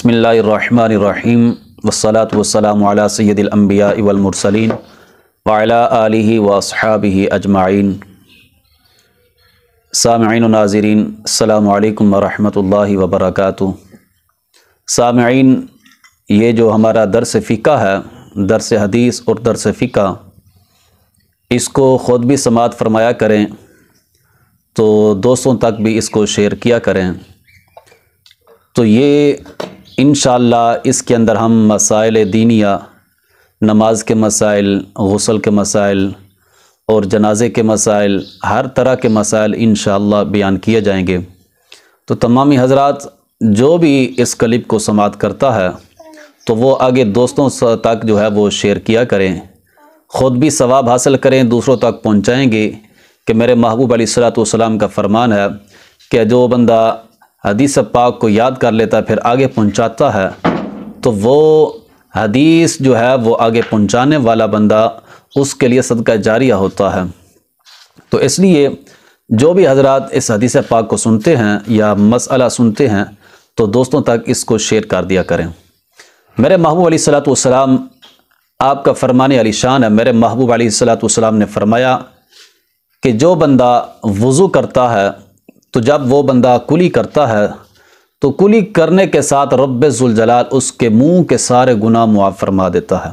بسم اللہ الرحمن الرحیم والصلاة والسلام علی سید الانبیاء والمرسلین وعلی آلہ واصحابہ اجمعین سامعین و ناظرین السلام علیکم ورحمۃ اللہ وبرکاتہ سامعین یہ جو ہمارا درس فقہ ہے درس حدیث اور درس فقہ اس کو خود بھی سماعت فرمایا کریں تو دوستوں تک بھی اس کو شیئر کیا کریں تو یہ انشاءاللہ اس کے اندر ہم مسائل دینیا نماز کے مسائل غسل کے مسائل اور جنازے کے مسائل ہر طرح کے مسائل انشاءاللہ بیان کیے جائیں گے تو تمامی حضرات جو بھی اس کلپ کو سماعت کرتا ہے تو وہ آگے دوستوں تک جو ہے وہ شیئر کیا کریں خود بھی ثواب حاصل کریں دوسروں تک پہنچائیں گے کہ میرے محبوب علیہ السلام کا فرمان ہے کہ جو بندہ حدیث پاک کو یاد کر لیتا ہے پھر آگے پہنچاتا ہے تو وہ حدیث جو ہے وہ آگے پہنچانے والا بندہ اس کے لیے صدقہ جاریہ ہوتا ہے تو اس لیے جو بھی حضرات اس حدیث پاک کو سنتے ہیں یا مسئلہ سنتے ہیں تو دوستوں تک اس کو شیئر کر دیا کریں میرے محبوب علیہ اللاۃ والسلام آپ کا فرمانے علی شان ہے میرے محبوب علیہ السلاۃ والسلام نے فرمایا کہ جو بندہ وضو کرتا ہے تو جب وہ بندہ کلی کرتا ہے تو کلی کرنے کے ساتھ رب ذوالجلال اس کے منہ کے سارے گناہ معاف فرما دیتا ہے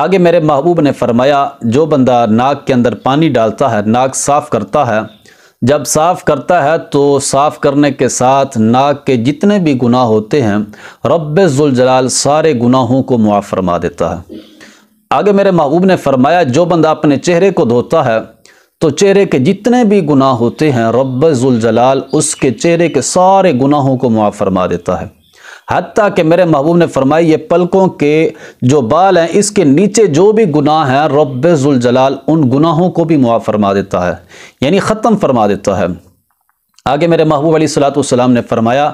آگے میرے محبوب نے فرمایا جو بندہ ناک کے اندر پانی ڈالتا ہے ناک صاف کرتا ہے جب صاف کرتا ہے تو صاف کرنے کے ساتھ ناک کے جتنے بھی گناہ ہوتے ہیں رب ذوالجلال سارے گناہوں کو معاف فرما دیتا ہے آگے میرے محبوب نے فرمایا جو بندہ اپنے چہرے کو دھوتا ہے تو چہرے کے جتنے بھی گناہ ہوتے ہیں رب ذوالجلال اس کے چہرے کے سارے گناہوں کو معاف فرما دیتا ہے حتیٰ کہ میرے محبوب نے فرمائی یہ پلکوں کے جو بال ہیں اس کے نیچے جو بھی گناہ ہیں رب ذوالجلال ان گناہوں کو بھی معاف فرما دیتا ہے یعنی ختم فرما دیتا ہے آگے میرے محبوب علیہ السلاۃ والسلام نے فرمایا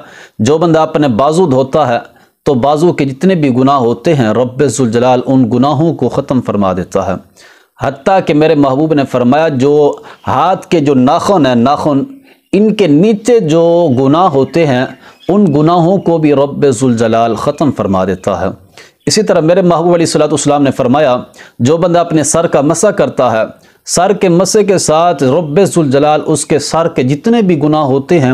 جو بندہ اپنے بازو دھوتا ہے تو بازو کے جتنے بھی گناہ ہوتے ہیں رب ذوالجلال ان گناہوں کو ختم فرما دیتا ہے حتیٰ کہ میرے محبوب نے فرمایا جو ہاتھ کے جو ناخن ہیں ناخن ان کے نیچے جو گناہ ہوتے ہیں ان گناہوں کو بھی رب ذوالجلال ختم فرما دیتا ہے اسی طرح میرے محبوب علیہ السلام نے فرمایا جو بندہ اپنے سر کا مسا کرتا ہے سر کے مسے کے ساتھ رب ذوالجلال اس کے سر کے جتنے بھی گناہ ہوتے ہیں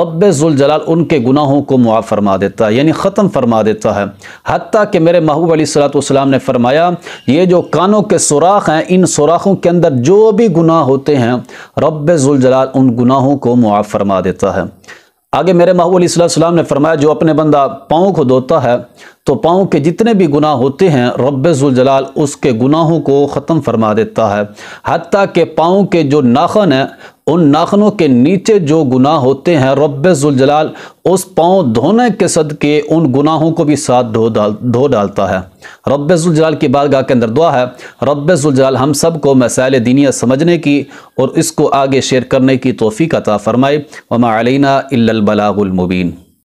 رب ذوالجلال ان کے گناہوں کو معاف فرما دیتا ہے یعنی ختم فرما دیتا ہے حتیٰ کہ میرے محبوب علیہ صلاحۃ السلام نے فرمایا یہ جو کانوں کے سوراخ ہیں ان سوراخوں کے اندر جو بھی گناہ ہوتے ہیں رب ذوالجلال ان گناہوں کو معاف فرما دیتا ہے آگے میرے محبوب علیہ السلام نے فرمایا جو اپنے بندہ پاؤں کو دھوتا ہے تو پاؤں کے جتنے بھی گناہ ہوتے ہیں رب ذوالجلال اس کے گناہوں کو ختم فرما دیتا ہے حتیٰ کہ پاؤں کے جو ناخن ہیں ان ناخنوں کے نیچے جو گناہ ہوتے ہیں رب ذوالجلال اس پاؤں دھونے کے صدقے ان گناہوں کو بھی ساتھ دھو ڈال دھو ڈالتا ہے رب ذوالجلال کی بارگاہ کے اندر دعا ہے رب ذوالجلال ہم سب کو مسائل دینیہ سمجھنے کی اور اس کو آگے شیئر کرنے کی توفیق عطا فرمائے وما علینا الا البلاغ المبین